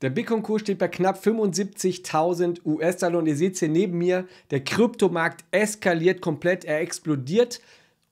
Der Bitcoin-Kurs steht bei knapp 75.000 US-Dollar und ihr seht es hier neben mir, der Kryptomarkt eskaliert komplett, er explodiert.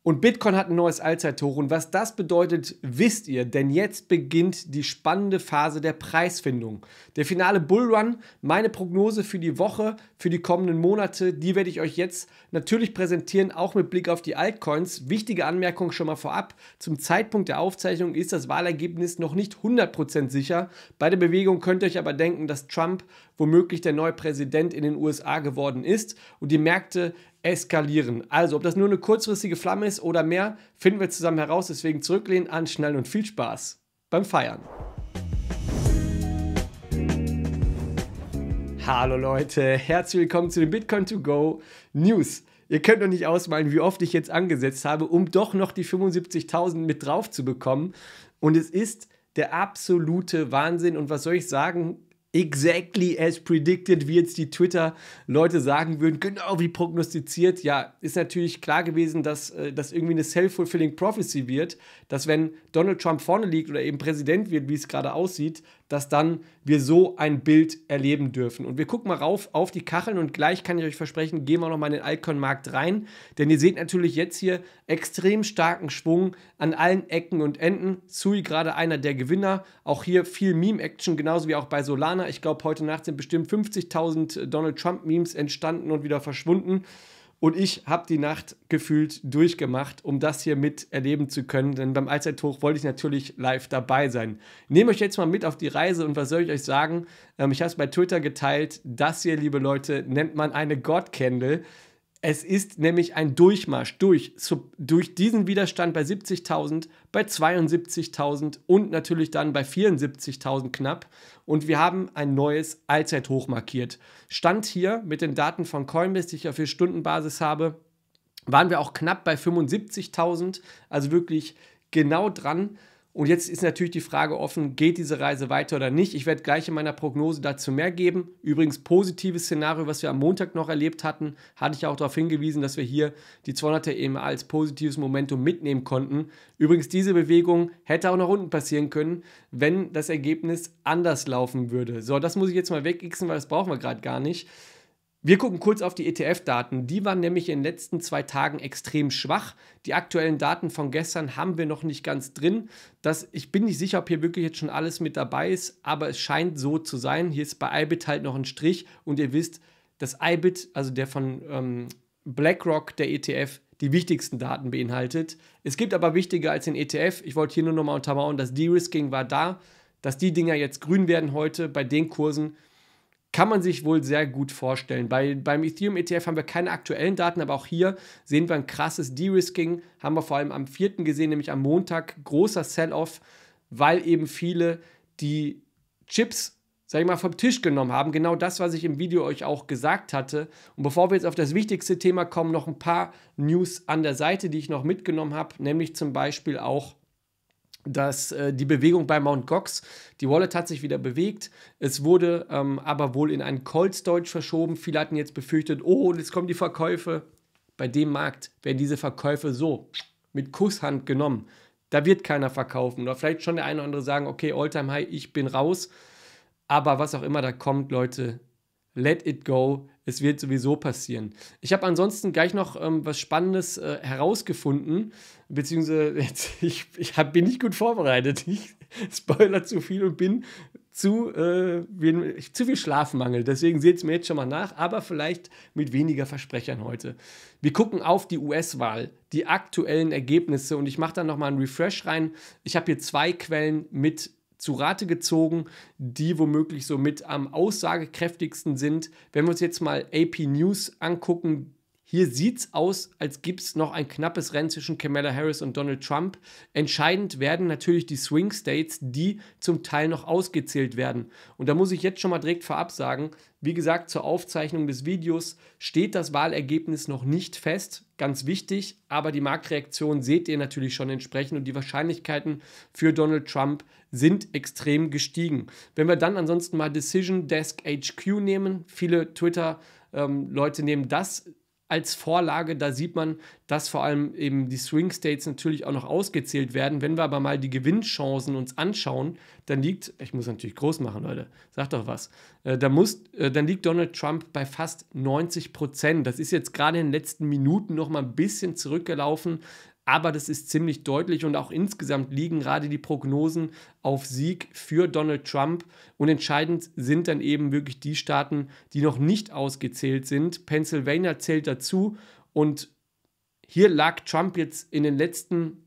Und Bitcoin hat ein neues Allzeithoch. Und was das bedeutet, wisst ihr, denn jetzt beginnt die spannende Phase der Preisfindung. Der finale Bullrun, meine Prognose für die Woche, für die kommenden Monate, die werde ich euch jetzt natürlich präsentieren, auch mit Blick auf die Altcoins. Wichtige Anmerkung schon mal vorab: Zum Zeitpunkt der Aufzeichnung ist das Wahlergebnis noch nicht 100% sicher. Bei der Bewegung könnt ihr euch aber denken, dass Trump womöglich der neue Präsident in den USA geworden ist und die Märkte eskalieren. Also, ob das nur eine kurzfristige Flamme ist oder mehr, finden wir zusammen heraus. Deswegen zurücklehnen, anschnallen und viel Spaß beim Feiern. Hallo Leute, herzlich willkommen zu den Bitcoin to go News. Ihr könnt doch nicht ausmalen, wie oft ich jetzt angesetzt habe, um doch noch die 75.000 mit drauf zu bekommen. Und es ist der absolute Wahnsinn. Und was soll ich sagen? exactly as predicted, wie jetzt die Twitter-Leute sagen würden, genau wie prognostiziert. Ja, ist natürlich klar gewesen, dass äh, das irgendwie eine self-fulfilling prophecy wird, dass wenn Donald Trump vorne liegt oder eben Präsident wird, wie es gerade aussieht, dass dann wir so ein Bild erleben dürfen. Und wir gucken mal rauf auf die Kacheln und gleich kann ich euch versprechen, gehen wir nochmal in den Altcoin-Markt rein, denn ihr seht natürlich jetzt hier extrem starken Schwung an allen Ecken und Enden. Sui gerade einer der Gewinner, auch hier viel Meme-Action, genauso wie auch bei Solana. Ich glaube, heute Nacht sind bestimmt 50.000 Donald Trump-Memes entstanden und wieder verschwunden. Und ich habe die Nacht gefühlt durchgemacht, um das hier miterleben zu können. Denn beim Allzeithoch wollte ich natürlich live dabei sein. Nehme euch jetzt mal mit auf die Reise und was soll ich euch sagen? Ähm, ich habe es bei Twitter geteilt. Das hier, liebe Leute, nennt man eine God Candle. Es ist nämlich ein Durchmarsch durch, durch diesen Widerstand bei 70.000, bei 72.000 und natürlich dann bei 74.000 knapp. Und wir haben ein neues Allzeithoch markiert. Stand hier mit den Daten von Coinbase, die ich auf 4-Stunden-Basis habe, waren wir auch knapp bei 75.000, also wirklich genau dran. Und jetzt ist natürlich die Frage offen, geht diese Reise weiter oder nicht? Ich werde gleich in meiner Prognose dazu mehr geben. Übrigens, positives Szenario, was wir am Montag noch erlebt hatten, hatte ich auch darauf hingewiesen, dass wir hier die 200er EMA als positives Momentum mitnehmen konnten. Übrigens, diese Bewegung hätte auch nach unten passieren können, wenn das Ergebnis anders laufen würde. So, das muss ich jetzt mal wegixen, weil das brauchen wir gerade gar nicht. Wir gucken kurz auf die ETF-Daten. Die waren nämlich in den letzten zwei Tagen extrem schwach. Die aktuellen Daten von gestern haben wir noch nicht ganz drin. Das, ich bin nicht sicher, ob hier wirklich jetzt schon alles mit dabei ist, aber es scheint so zu sein. Hier ist bei IBIT halt noch ein Strich und ihr wisst, dass IBIT, also der von ähm, BlackRock, der ETF, die wichtigsten Daten beinhaltet. Es gibt aber wichtiger als den ETF. Ich wollte hier nur nochmal untermauern, dass De-Risking war da, dass die Dinger jetzt grün werden heute bei den Kursen kann man sich wohl sehr gut vorstellen. Bei, beim Ethereum-ETF haben wir keine aktuellen Daten, aber auch hier sehen wir ein krasses De-Risking. Haben wir vor allem am 4. gesehen, nämlich am Montag, großer Sell-Off, weil eben viele die Chips, sag ich mal, vom Tisch genommen haben. Genau das, was ich im Video euch auch gesagt hatte. Und bevor wir jetzt auf das wichtigste Thema kommen, noch ein paar News an der Seite, die ich noch mitgenommen habe, nämlich zum Beispiel auch dass äh, die Bewegung bei Mount Gox, die Wallet hat sich wieder bewegt. Es wurde ähm, aber wohl in einen Cold Storage verschoben. Viele hatten jetzt befürchtet, oh, jetzt kommen die Verkäufe. Bei dem Markt werden diese Verkäufe so mit Kusshand genommen. Da wird keiner verkaufen. Oder vielleicht schon der eine oder andere sagen, okay, Alltime High, ich bin raus. Aber was auch immer da kommt, Leute, let it go. Es wird sowieso passieren. Ich habe ansonsten gleich noch ähm, was Spannendes äh, herausgefunden, beziehungsweise jetzt, ich, ich hab, bin nicht gut vorbereitet. Ich spoiler zu viel und bin zu, äh, bin, zu viel Schlafmangel. Deswegen seht es mir jetzt schon mal nach, aber vielleicht mit weniger Versprechern heute. Wir gucken auf die US-Wahl, die aktuellen Ergebnisse und ich mache da nochmal einen Refresh rein. Ich habe hier zwei Quellen mit zu Rate gezogen, die womöglich so mit am aussagekräftigsten sind. Wenn wir uns jetzt mal AP News angucken, hier sieht es aus, als gibt es noch ein knappes Rennen zwischen Kamala Harris und Donald Trump. Entscheidend werden natürlich die Swing States, die zum Teil noch ausgezählt werden. Und da muss ich jetzt schon mal direkt vorab sagen, wie gesagt, zur Aufzeichnung des Videos steht das Wahlergebnis noch nicht fest, ganz wichtig, aber die Marktreaktion seht ihr natürlich schon entsprechend und die Wahrscheinlichkeiten für Donald Trump sind extrem gestiegen. Wenn wir dann ansonsten mal Decision Desk HQ nehmen, viele Twitter ähm, Leute nehmen das als Vorlage, da sieht man, dass vor allem eben die Swing States natürlich auch noch ausgezählt werden. Wenn wir aber mal die Gewinnchancen uns anschauen, dann liegt, ich muss natürlich groß machen, Leute, sag doch was, äh, da muss, äh, dann liegt Donald Trump bei fast 90 Prozent. Das ist jetzt gerade in den letzten Minuten noch mal ein bisschen zurückgelaufen, aber das ist ziemlich deutlich und auch insgesamt liegen gerade die Prognosen auf Sieg für Donald Trump und entscheidend sind dann eben wirklich die Staaten, die noch nicht ausgezählt sind. Pennsylvania zählt dazu und hier lag Trump jetzt in den letzten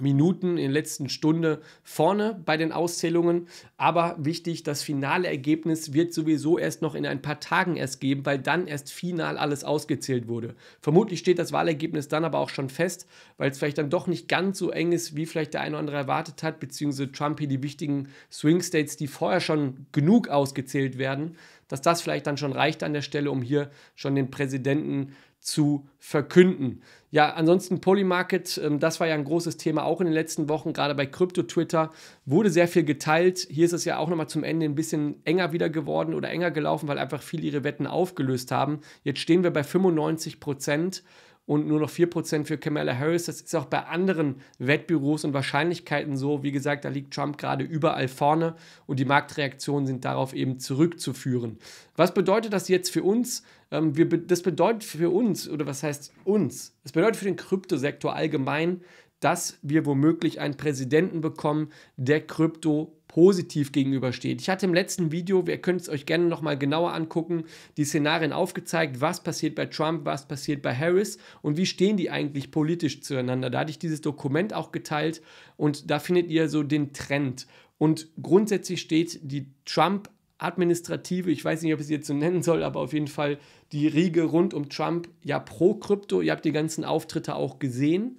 Minuten, in der letzten Stunde vorne bei den Auszählungen. Aber wichtig, das finale Ergebnis wird sowieso erst noch in ein paar Tagen erst geben, weil dann erst final alles ausgezählt wurde. Vermutlich steht das Wahlergebnis dann aber auch schon fest, weil es vielleicht dann doch nicht ganz so eng ist, wie vielleicht der eine oder andere erwartet hat, beziehungsweise Trump hier die wichtigen Swing States, die vorher schon genug ausgezählt werden, dass das vielleicht dann schon reicht an der Stelle, um hier schon den Präsidenten zu verkünden. Ja, ansonsten Polymarket, ähm, das war ja ein großes Thema auch in den letzten Wochen, gerade bei Krypto-Twitter wurde sehr viel geteilt. Hier ist es ja auch nochmal zum Ende ein bisschen enger wieder geworden oder enger gelaufen, weil einfach viele ihre Wetten aufgelöst haben. Jetzt stehen wir bei 95 Prozent und nur noch 4% Prozent für Kamala Harris. Das ist auch bei anderen Wettbüros und Wahrscheinlichkeiten so. Wie gesagt, da liegt Trump gerade überall vorne und die Marktreaktionen sind darauf eben zurückzuführen. Was bedeutet das jetzt für uns? Ähm, wir, das bedeutet für uns, oder was heißt uns? Es bedeutet für den Kryptosektor allgemein, dass wir womöglich einen Präsidenten bekommen, der Krypto positiv gegenübersteht. Ich hatte im letzten Video, wir könnt es euch gerne nochmal genauer angucken, die Szenarien aufgezeigt, was passiert bei Trump, was passiert bei Harris und wie stehen die eigentlich politisch zueinander. Da hatte ich dieses Dokument auch geteilt und da findet ihr so den Trend. Und grundsätzlich steht die Trump administrative, ich weiß nicht, ob ich es jetzt so nennen soll, aber auf jeden Fall die Riege rund um Trump ja pro Krypto. Ihr habt die ganzen Auftritte auch gesehen.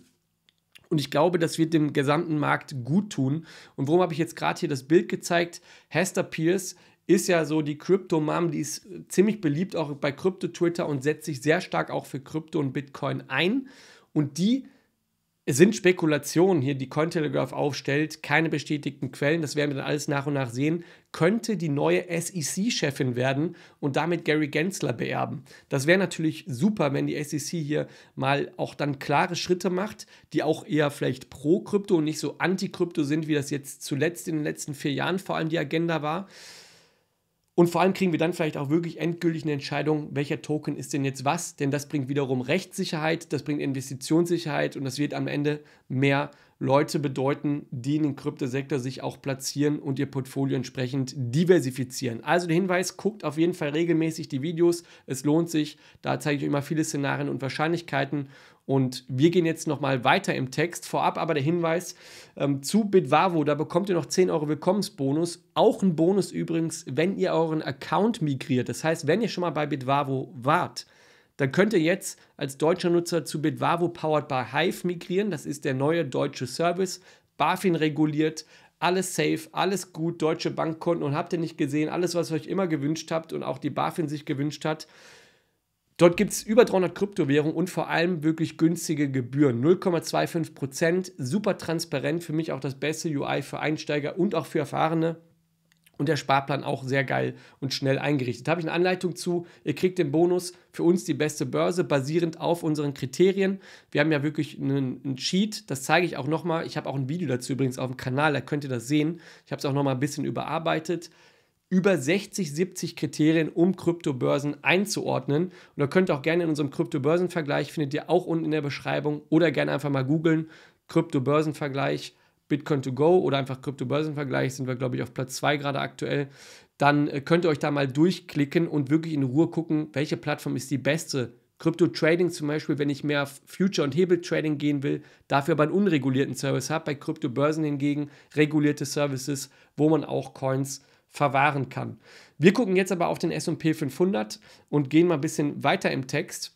Und ich glaube, das wird dem gesamten Markt gut tun. Und warum habe ich jetzt gerade hier das Bild gezeigt? Hester Pierce ist ja so die Krypto-Mom, die ist ziemlich beliebt auch bei Krypto-Twitter und setzt sich sehr stark auch für Krypto und Bitcoin ein. Und die es sind Spekulationen hier, die Cointelegraph aufstellt, keine bestätigten Quellen, das werden wir dann alles nach und nach sehen, könnte die neue SEC-Chefin werden und damit Gary Gensler beerben. Das wäre natürlich super, wenn die SEC hier mal auch dann klare Schritte macht, die auch eher vielleicht pro Krypto und nicht so anti-Krypto sind, wie das jetzt zuletzt in den letzten vier Jahren vor allem die Agenda war. Und vor allem kriegen wir dann vielleicht auch wirklich endgültig eine Entscheidung, welcher Token ist denn jetzt was, denn das bringt wiederum Rechtssicherheit, das bringt Investitionssicherheit und das wird am Ende mehr Leute bedeuten, die in den Kryptosektor sich auch platzieren und ihr Portfolio entsprechend diversifizieren. Also der Hinweis, guckt auf jeden Fall regelmäßig die Videos. Es lohnt sich. Da zeige ich euch immer viele Szenarien und Wahrscheinlichkeiten. Und wir gehen jetzt nochmal weiter im Text. Vorab aber der Hinweis ähm, zu Bitwavo, da bekommt ihr noch 10 Euro Willkommensbonus. Auch ein Bonus übrigens, wenn ihr euren Account migriert. Das heißt, wenn ihr schon mal bei Bitwavo wart, dann könnt ihr jetzt als deutscher Nutzer zu Bitwavo powered by Hive migrieren. Das ist der neue deutsche Service, BaFin reguliert, alles safe, alles gut, deutsche Bankkonten und habt ihr nicht gesehen, alles, was ihr euch immer gewünscht habt und auch die BaFin sich gewünscht hat. Dort gibt es über 300 Kryptowährungen und vor allem wirklich günstige Gebühren. 0,25 Prozent, super transparent, für mich auch das beste UI für Einsteiger und auch für Erfahrene und der Sparplan auch sehr geil und schnell eingerichtet. Da habe ich eine Anleitung zu. Ihr kriegt den Bonus für uns die beste Börse basierend auf unseren Kriterien. Wir haben ja wirklich einen, einen Sheet, das zeige ich auch nochmal. Ich habe auch ein Video dazu übrigens auf dem Kanal, da könnt ihr das sehen. Ich habe es auch nochmal ein bisschen überarbeitet über 60, 70 Kriterien, um Kryptobörsen einzuordnen. Und da könnt ihr auch gerne in unserem Kryptobörsenvergleich, findet ihr auch unten in der Beschreibung, oder gerne einfach mal googeln, Kryptobörsenvergleich Bitcoin to go oder einfach Krypto-Börsenvergleich sind wir, glaube ich, auf Platz 2 gerade aktuell. Dann äh, könnt ihr euch da mal durchklicken und wirklich in Ruhe gucken, welche Plattform ist die beste. Krypto-Trading zum Beispiel, wenn ich mehr Future- und Hebel-Trading gehen will, dafür aber einen unregulierten Service habe. Bei Krypto-Börsen hingegen regulierte Services, wo man auch Coins verwahren kann. Wir gucken jetzt aber auf den SP 500 und gehen mal ein bisschen weiter im Text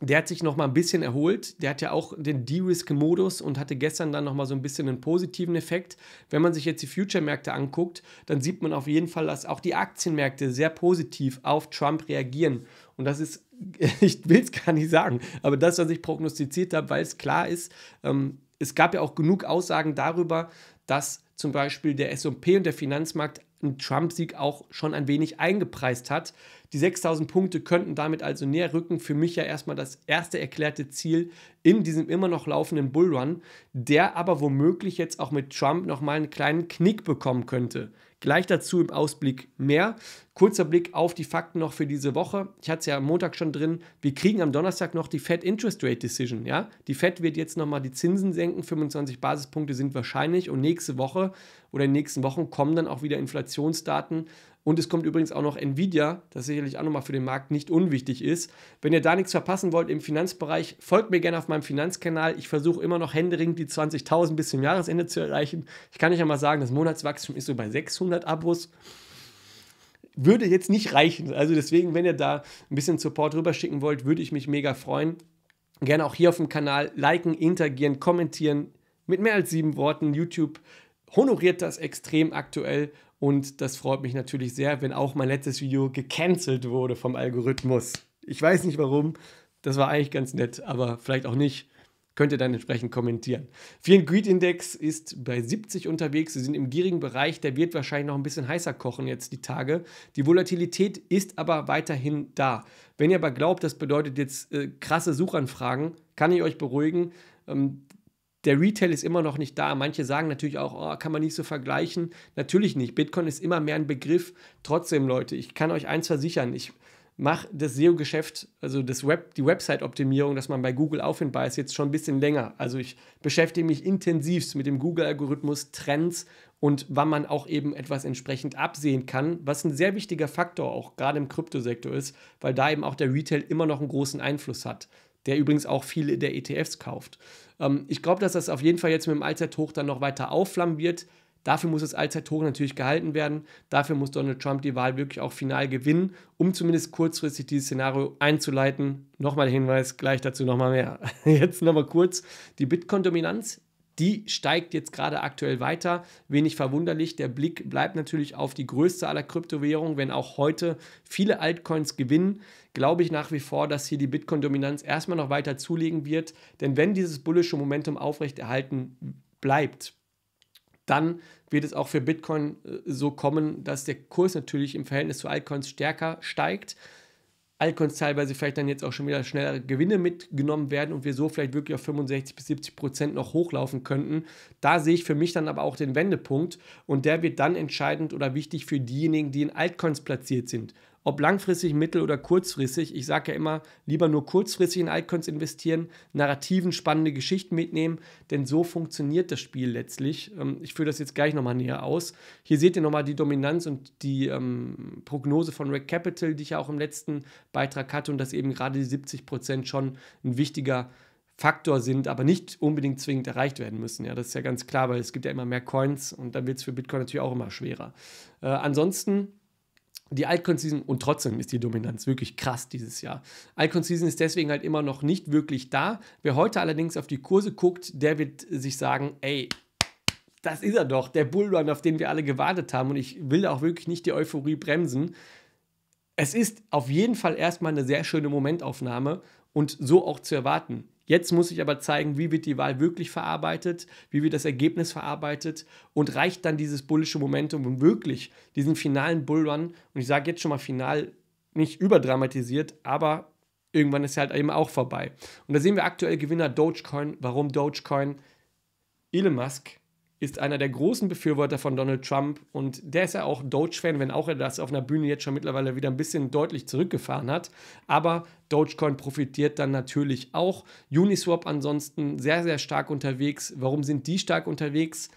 der hat sich noch mal ein bisschen erholt. Der hat ja auch den De-Risk-Modus und hatte gestern dann noch mal so ein bisschen einen positiven Effekt. Wenn man sich jetzt die Future-Märkte anguckt, dann sieht man auf jeden Fall, dass auch die Aktienmärkte sehr positiv auf Trump reagieren. Und das ist, ich will es gar nicht sagen, aber das, was ich prognostiziert habe, weil es klar ist, ähm, es gab ja auch genug Aussagen darüber, dass zum Beispiel der SP und der Finanzmarkt ein Trump-Sieg auch schon ein wenig eingepreist hat. Die 6000 Punkte könnten damit also näher rücken. Für mich ja erstmal das erste erklärte Ziel in diesem immer noch laufenden Bullrun, der aber womöglich jetzt auch mit Trump nochmal einen kleinen Knick bekommen könnte. Gleich dazu im Ausblick mehr. Kurzer Blick auf die Fakten noch für diese Woche. Ich hatte es ja am Montag schon drin. Wir kriegen am Donnerstag noch die Fed Interest Rate Decision. Ja? Die Fed wird jetzt nochmal die Zinsen senken. 25 Basispunkte sind wahrscheinlich. Und nächste Woche oder in den nächsten Wochen kommen dann auch wieder Inflationsdaten. Und es kommt übrigens auch noch Nvidia, das sicherlich auch nochmal für den Markt nicht unwichtig ist. Wenn ihr da nichts verpassen wollt im Finanzbereich, folgt mir gerne auf meinem Finanzkanal. Ich versuche immer noch händeringend die 20.000 bis zum Jahresende zu erreichen. Ich kann euch ja mal sagen, das Monatswachstum ist so bei 600 Abos würde jetzt nicht reichen. Also deswegen, wenn ihr da ein bisschen Support rüberschicken wollt, würde ich mich mega freuen. Gerne auch hier auf dem Kanal liken, interagieren, kommentieren. Mit mehr als sieben Worten YouTube honoriert das extrem aktuell und das freut mich natürlich sehr, wenn auch mein letztes Video gecancelt wurde vom Algorithmus. Ich weiß nicht warum, das war eigentlich ganz nett, aber vielleicht auch nicht. Könnt ihr dann entsprechend kommentieren. Vielen Greed Index ist bei 70 unterwegs. Sie sind im gierigen Bereich. Der wird wahrscheinlich noch ein bisschen heißer kochen jetzt die Tage. Die Volatilität ist aber weiterhin da. Wenn ihr aber glaubt, das bedeutet jetzt äh, krasse Suchanfragen, kann ich euch beruhigen. Ähm, der Retail ist immer noch nicht da. Manche sagen natürlich auch, oh, kann man nicht so vergleichen. Natürlich nicht. Bitcoin ist immer mehr ein Begriff. Trotzdem, Leute, ich kann euch eins versichern. Ich mache das SEO-Geschäft, also das Web, die Website-Optimierung, dass man bei Google auffindbar ist, jetzt schon ein bisschen länger. Also ich beschäftige mich intensivst mit dem Google-Algorithmus, Trends und wann man auch eben etwas entsprechend absehen kann, was ein sehr wichtiger Faktor auch gerade im Kryptosektor ist, weil da eben auch der Retail immer noch einen großen Einfluss hat der übrigens auch viele der ETFs kauft. Ähm, ich glaube, dass das auf jeden Fall jetzt mit dem Allzeithoch dann noch weiter aufflammen wird. Dafür muss das Allzeithoch natürlich gehalten werden. Dafür muss Donald Trump die Wahl wirklich auch final gewinnen, um zumindest kurzfristig dieses Szenario einzuleiten. Nochmal Hinweis, gleich dazu nochmal mehr. Jetzt nochmal kurz die Bitcoin-Dominanz die steigt jetzt gerade aktuell weiter. Wenig verwunderlich, der Blick bleibt natürlich auf die größte aller Kryptowährungen, wenn auch heute viele Altcoins gewinnen. Glaube ich nach wie vor, dass hier die Bitcoin-Dominanz erstmal noch weiter zulegen wird. Denn wenn dieses bullische Momentum aufrechterhalten bleibt, dann wird es auch für Bitcoin äh, so kommen, dass der Kurs natürlich im Verhältnis zu Altcoins stärker steigt. Altcoins teilweise vielleicht dann jetzt auch schon wieder schneller Gewinne mitgenommen werden und wir so vielleicht wirklich auf 65 bis 70 Prozent noch hochlaufen könnten. Da sehe ich für mich dann aber auch den Wendepunkt und der wird dann entscheidend oder wichtig für diejenigen, die in Altcoins platziert sind ob langfristig, mittel- oder kurzfristig. Ich sage ja immer, lieber nur kurzfristig in Altcoins investieren, Narrativen, spannende Geschichten mitnehmen, denn so funktioniert das Spiel letztlich. Ähm, ich führe das jetzt gleich nochmal näher aus. Hier seht ihr nochmal die Dominanz und die ähm, Prognose von Red Capital, die ich ja auch im letzten Beitrag hatte und dass eben gerade die 70% schon ein wichtiger Faktor sind, aber nicht unbedingt zwingend erreicht werden müssen. Ja, das ist ja ganz klar, weil es gibt ja immer mehr Coins und dann wird es für Bitcoin natürlich auch immer schwerer. Äh, ansonsten die Altcoin Season und trotzdem ist die Dominanz wirklich krass dieses Jahr. Altcoin Season ist deswegen halt immer noch nicht wirklich da. Wer heute allerdings auf die Kurse guckt, der wird sich sagen, ey, das ist er doch, der Bullrun, auf den wir alle gewartet haben und ich will auch wirklich nicht die Euphorie bremsen. Es ist auf jeden Fall erstmal eine sehr schöne Momentaufnahme und so auch zu erwarten. Jetzt muss ich aber zeigen, wie wird die Wahl wirklich verarbeitet, wie wird das Ergebnis verarbeitet und reicht dann dieses bullische Momentum, um wirklich diesen finalen Bullrun, und ich sage jetzt schon mal final, nicht überdramatisiert, aber irgendwann ist halt eben auch vorbei. Und da sehen wir aktuell Gewinner Dogecoin. Warum Dogecoin? Elon Musk ist einer der großen Befürworter von Donald Trump und der ist ja auch Doge-Fan, wenn auch er das auf einer Bühne jetzt schon mittlerweile wieder ein bisschen deutlich zurückgefahren hat. Aber Dogecoin profitiert dann natürlich auch. Uniswap ansonsten sehr, sehr stark unterwegs. Warum sind die stark unterwegs?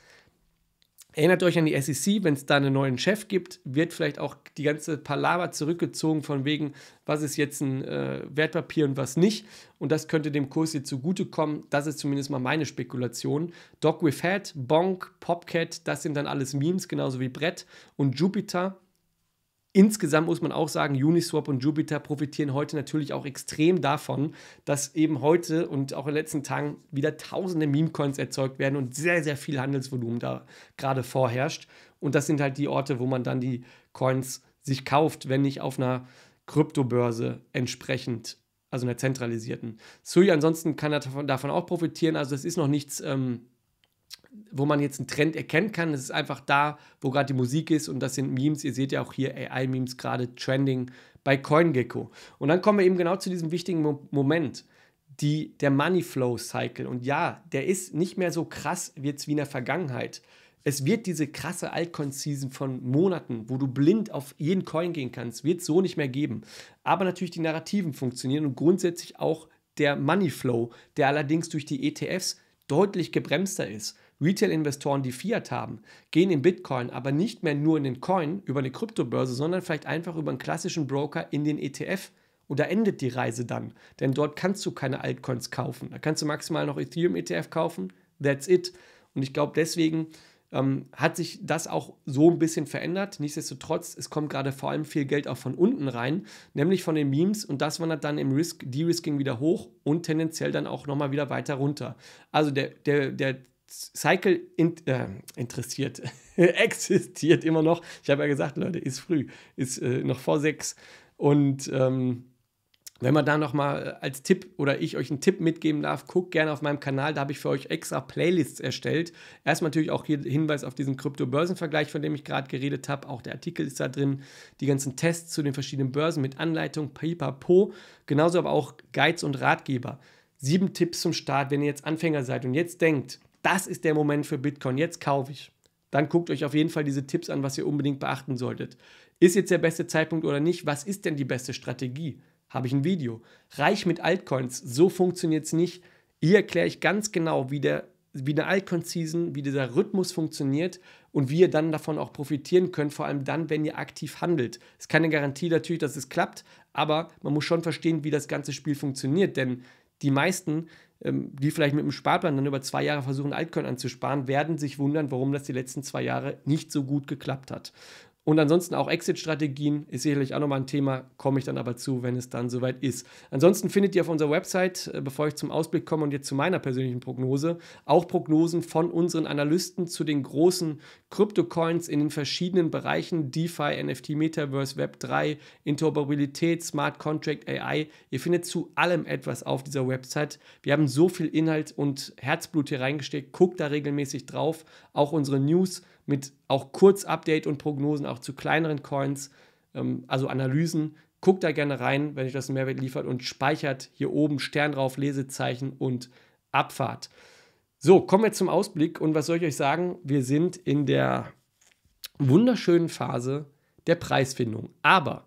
Erinnert euch an die SEC, wenn es da einen neuen Chef gibt, wird vielleicht auch die ganze Palaver zurückgezogen von wegen, was ist jetzt ein äh, Wertpapier und was nicht. Und das könnte dem Kurs hier zugutekommen. Das ist zumindest mal meine Spekulation. Dog with Head, Bonk, Popcat, das sind dann alles Memes, genauso wie Brett und Jupiter. Insgesamt muss man auch sagen, Uniswap und Jupiter profitieren heute natürlich auch extrem davon, dass eben heute und auch in den letzten Tagen wieder tausende Meme-Coins erzeugt werden und sehr, sehr viel Handelsvolumen da gerade vorherrscht. Und das sind halt die Orte, wo man dann die Coins sich kauft, wenn nicht auf einer Kryptobörse entsprechend, also einer zentralisierten. Sui ansonsten kann er davon, auch profitieren. Also es ist noch nichts ähm, wo man jetzt einen Trend erkennen kann. Es ist einfach da, wo gerade die Musik ist und das sind Memes. Ihr seht ja auch hier AI-Memes gerade trending bei CoinGecko. Und dann kommen wir eben genau zu diesem wichtigen Mo Moment. Die, der Money Flow Cycle. Und ja, der ist nicht mehr so krass jetzt wie in der Vergangenheit. Es wird diese krasse Altcoin-Season von Monaten, wo du blind auf jeden Coin gehen kannst, wird es so nicht mehr geben. Aber natürlich die Narrativen funktionieren und grundsätzlich auch der Money Flow, der allerdings durch die ETFs deutlich gebremster ist. Retail-Investoren, die Fiat haben, gehen in Bitcoin, aber nicht mehr nur in den Coin über eine Kryptobörse, sondern vielleicht einfach über einen klassischen Broker in den ETF. Und da endet die Reise dann, denn dort kannst du keine Altcoins kaufen. Da kannst du maximal noch Ethereum-ETF kaufen. That's it. Und ich glaube, deswegen ähm, hat sich das auch so ein bisschen verändert. Nichtsdestotrotz, es kommt gerade vor allem viel Geld auch von unten rein, nämlich von den Memes. Und das wandert dann im Risk, De-Risking wieder hoch und tendenziell dann auch nochmal wieder weiter runter. Also der, der, der Cycle in, äh, interessiert, existiert immer noch. Ich habe ja gesagt, Leute, ist früh, ist äh, noch vor sechs. Und ähm, wenn man da nochmal äh, als Tipp oder ich euch einen Tipp mitgeben darf, guckt gerne auf meinem Kanal, da habe ich für euch extra Playlists erstellt. Erstmal natürlich auch hier Hinweis auf diesen Krypto-Börsen-Vergleich, von dem ich gerade geredet habe. Auch der Artikel ist da drin, die ganzen Tests zu den verschiedenen Börsen mit Anleitung, pipapo, genauso aber auch Guides und Ratgeber. Sieben Tipps zum Start, wenn ihr jetzt Anfänger seid und jetzt denkt, das ist der Moment für Bitcoin. Jetzt kaufe ich. Dann guckt euch auf jeden Fall diese Tipps an, was ihr unbedingt beachten solltet. Ist jetzt der beste Zeitpunkt oder nicht? Was ist denn die beste Strategie? Habe ich ein Video. Reich mit Altcoins. So funktioniert es nicht. Hier erkläre ich ganz genau, wie, der, wie eine Altcoin-Season, wie dieser Rhythmus funktioniert und wie ihr dann davon auch profitieren könnt, vor allem dann, wenn ihr aktiv handelt. ist keine Garantie natürlich, dass es klappt, aber man muss schon verstehen, wie das ganze Spiel funktioniert, denn die meisten ähm, die vielleicht mit dem Sparplan dann über zwei Jahre versuchen, Altcoin anzusparen, werden sich wundern, warum das die letzten zwei Jahre nicht so gut geklappt hat. Und ansonsten auch Exit-Strategien ist sicherlich auch nochmal ein Thema, komme ich dann aber zu, wenn es dann soweit ist. Ansonsten findet ihr auf unserer Website, äh, bevor ich zum Ausblick komme und jetzt zu meiner persönlichen Prognose, auch Prognosen von unseren Analysten zu den großen Krypto-Coins in den verschiedenen Bereichen DeFi, NFT, Metaverse, Web3, Interoperabilität, Smart Contract, AI. Ihr findet zu allem etwas auf dieser Website. Wir haben so viel Inhalt und Herzblut hier reingesteckt. Guckt da regelmäßig drauf. Auch unsere News mit auch Kurzupdate und Prognosen auch zu kleineren Coins, ähm, also Analysen. Guckt da gerne rein, wenn euch das einen Mehrwert liefert und speichert hier oben Stern drauf, Lesezeichen und Abfahrt. So, kommen wir zum Ausblick und was soll ich euch sagen? Wir sind in der wunderschönen Phase der Preisfindung. Aber,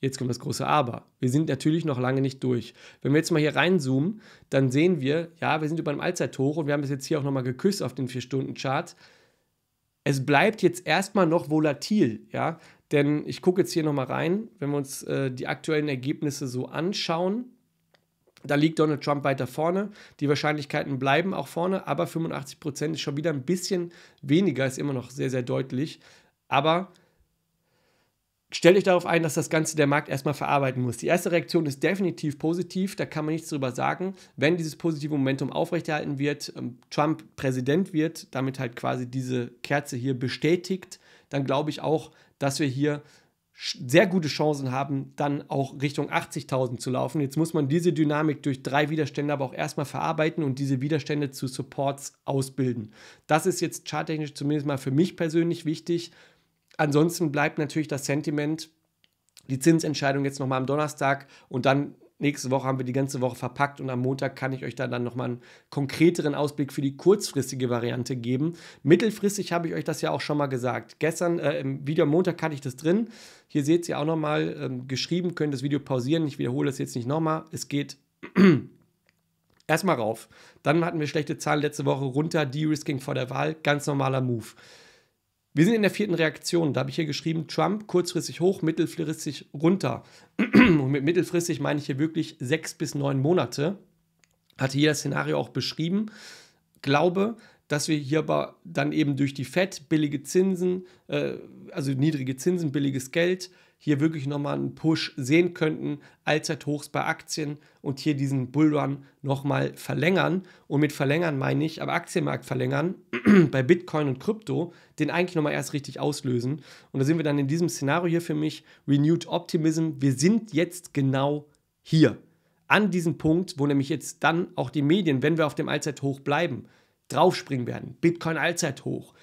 jetzt kommt das große Aber, wir sind natürlich noch lange nicht durch. Wenn wir jetzt mal hier reinzoomen, dann sehen wir, ja, wir sind über einem Allzeithoch und wir haben es jetzt hier auch nochmal geküsst auf den 4-Stunden-Chart es bleibt jetzt erstmal noch volatil, ja. Denn ich gucke jetzt hier nochmal rein, wenn wir uns äh, die aktuellen Ergebnisse so anschauen, da liegt Donald Trump weiter vorne. Die Wahrscheinlichkeiten bleiben auch vorne, aber 85 Prozent ist schon wieder ein bisschen weniger, ist immer noch sehr, sehr deutlich. Aber stellt euch darauf ein, dass das Ganze der Markt erstmal verarbeiten muss. Die erste Reaktion ist definitiv positiv, da kann man nichts drüber sagen. Wenn dieses positive Momentum aufrechterhalten wird, ähm, Trump Präsident wird, damit halt quasi diese Kerze hier bestätigt, dann glaube ich auch, dass wir hier sehr gute Chancen haben, dann auch Richtung 80.000 zu laufen. Jetzt muss man diese Dynamik durch drei Widerstände aber auch erstmal verarbeiten und diese Widerstände zu Supports ausbilden. Das ist jetzt charttechnisch zumindest mal für mich persönlich wichtig, Ansonsten bleibt natürlich das Sentiment, die Zinsentscheidung jetzt nochmal am Donnerstag und dann nächste Woche haben wir die ganze Woche verpackt und am Montag kann ich euch da dann nochmal einen konkreteren Ausblick für die kurzfristige Variante geben. Mittelfristig habe ich euch das ja auch schon mal gesagt. Gestern äh, im Video am Montag hatte ich das drin. Hier seht ihr auch nochmal ähm, geschrieben, könnt das Video pausieren. Ich wiederhole das jetzt nicht nochmal. Es geht erstmal rauf. Dann hatten wir schlechte Zahlen letzte Woche runter, De-Risking vor der Wahl, ganz normaler Move. Wir sind in der vierten Reaktion. Da habe ich hier geschrieben, Trump kurzfristig hoch, mittelfristig runter. Und mit mittelfristig meine ich hier wirklich sechs bis neun Monate. Hatte hier das Szenario auch beschrieben. Glaube, dass wir hier aber dann eben durch die FED billige Zinsen, äh, also niedrige Zinsen, billiges Geld, hier wirklich nochmal einen Push sehen könnten, Allzeithochs bei Aktien und hier diesen Bullrun nochmal verlängern. Und mit verlängern meine ich, aber Aktienmarkt verlängern, bei Bitcoin und Krypto, den eigentlich nochmal erst richtig auslösen. Und da sind wir dann in diesem Szenario hier für mich, Renewed Optimism. Wir sind jetzt genau hier, an diesem Punkt, wo nämlich jetzt dann auch die Medien, wenn wir auf dem Allzeithoch bleiben, draufspringen werden. Bitcoin Allzeithoch.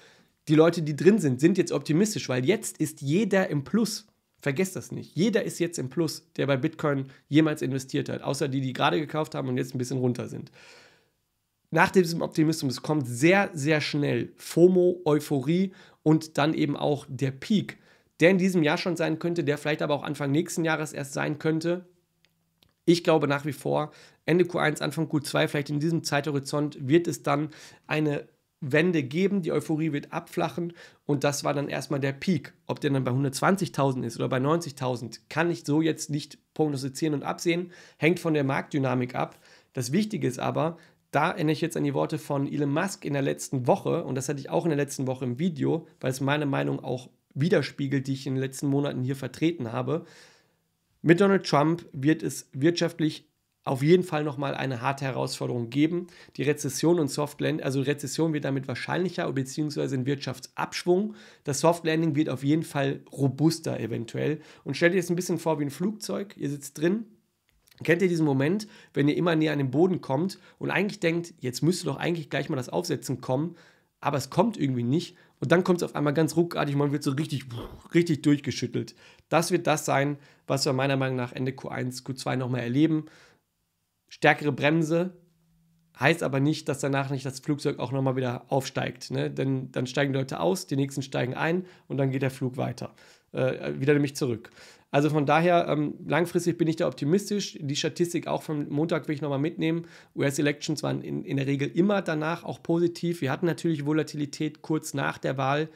Die Leute, die drin sind, sind jetzt optimistisch, weil jetzt ist jeder im Plus. Vergesst das nicht. Jeder ist jetzt im Plus, der bei Bitcoin jemals investiert hat, außer die, die gerade gekauft haben und jetzt ein bisschen runter sind. Nach diesem Optimismus kommt sehr, sehr schnell FOMO, Euphorie und dann eben auch der Peak, der in diesem Jahr schon sein könnte, der vielleicht aber auch Anfang nächsten Jahres erst sein könnte. Ich glaube nach wie vor, Ende Q1, Anfang Q2, vielleicht in diesem Zeithorizont, wird es dann eine Wende geben, die Euphorie wird abflachen und das war dann erstmal der Peak. Ob der dann bei 120.000 ist oder bei 90.000, kann ich so jetzt nicht prognostizieren und absehen, hängt von der Marktdynamik ab. Das Wichtige ist aber, da erinnere ich jetzt an die Worte von Elon Musk in der letzten Woche und das hatte ich auch in der letzten Woche im Video, weil es meine Meinung auch widerspiegelt, die ich in den letzten Monaten hier vertreten habe. Mit Donald Trump wird es wirtschaftlich auf jeden Fall nochmal eine harte Herausforderung geben. Die Rezession und Soft Landing, also Rezession wird damit wahrscheinlicher, beziehungsweise ein Wirtschaftsabschwung. Das Soft Landing wird auf jeden Fall robuster eventuell. Und stellt euch jetzt ein bisschen vor wie ein Flugzeug. Ihr sitzt drin, Kennt ihr diesen Moment, wenn ihr immer näher an den Boden kommt und eigentlich denkt, jetzt müsste doch eigentlich gleich mal das Aufsetzen kommen, aber es kommt irgendwie nicht und dann kommt es auf einmal ganz ruckartig und man wird so richtig, richtig durchgeschüttelt. Das wird das sein, was wir meiner Meinung nach Ende Q1, Q2 nochmal erleben. Stärkere Bremse heißt aber nicht, dass danach nicht das Flugzeug auch nochmal wieder aufsteigt. Ne? Denn dann steigen Leute aus, die nächsten steigen ein und dann geht der Flug weiter. Äh, wieder nämlich zurück. Also von daher, ähm, langfristig bin ich da optimistisch. Die Statistik auch vom Montag will ich nochmal mitnehmen. US-Elections waren in, in der Regel immer danach auch positiv. Wir hatten natürlich Volatilität kurz nach der Wahl.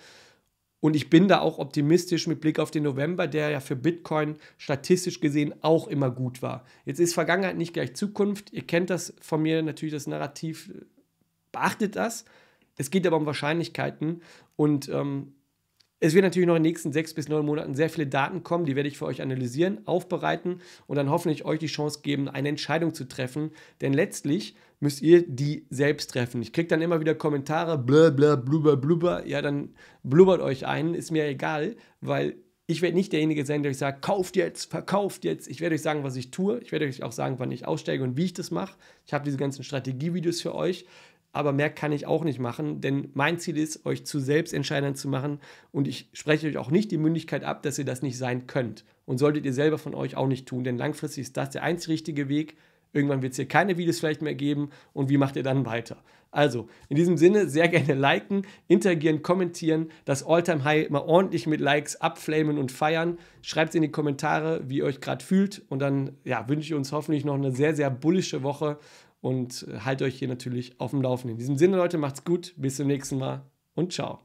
Und ich bin da auch optimistisch mit Blick auf den November, der ja für Bitcoin statistisch gesehen auch immer gut war. Jetzt ist Vergangenheit nicht gleich Zukunft. Ihr kennt das von mir natürlich, das Narrativ. Beachtet das. Es geht aber um Wahrscheinlichkeiten. Und ähm, es wird natürlich noch in den nächsten sechs bis neun Monaten sehr viele Daten kommen. Die werde ich für euch analysieren, aufbereiten und dann hoffentlich euch die Chance geben, eine Entscheidung zu treffen. Denn letztlich müsst ihr die selbst treffen. Ich kriege dann immer wieder Kommentare, blö, blö, blubber, blubber. Ja, dann blubbert euch ein, ist mir egal, weil ich werde nicht derjenige sein, der euch sagt, kauft jetzt, verkauft jetzt. Ich werde euch sagen, was ich tue. Ich werde euch auch sagen, wann ich aussteige und wie ich das mache. Ich habe diese ganzen Strategievideos für euch, aber mehr kann ich auch nicht machen, denn mein Ziel ist, euch zu Selbstentscheidern zu machen und ich spreche euch auch nicht die Mündigkeit ab, dass ihr das nicht sein könnt. Und solltet ihr selber von euch auch nicht tun, denn langfristig ist das der einzig richtige Weg, Irgendwann wird es hier keine Videos vielleicht mehr geben und wie macht ihr dann weiter? Also, in diesem Sinne, sehr gerne liken, interagieren, kommentieren, das Alltime high mal ordentlich mit Likes abflamen und feiern. Schreibt es in die Kommentare, wie ihr euch gerade fühlt und dann ja, wünsche ich uns hoffentlich noch eine sehr, sehr bullische Woche und äh, halte euch hier natürlich auf dem Laufenden. In diesem Sinne, Leute, macht's gut, bis zum nächsten Mal und ciao.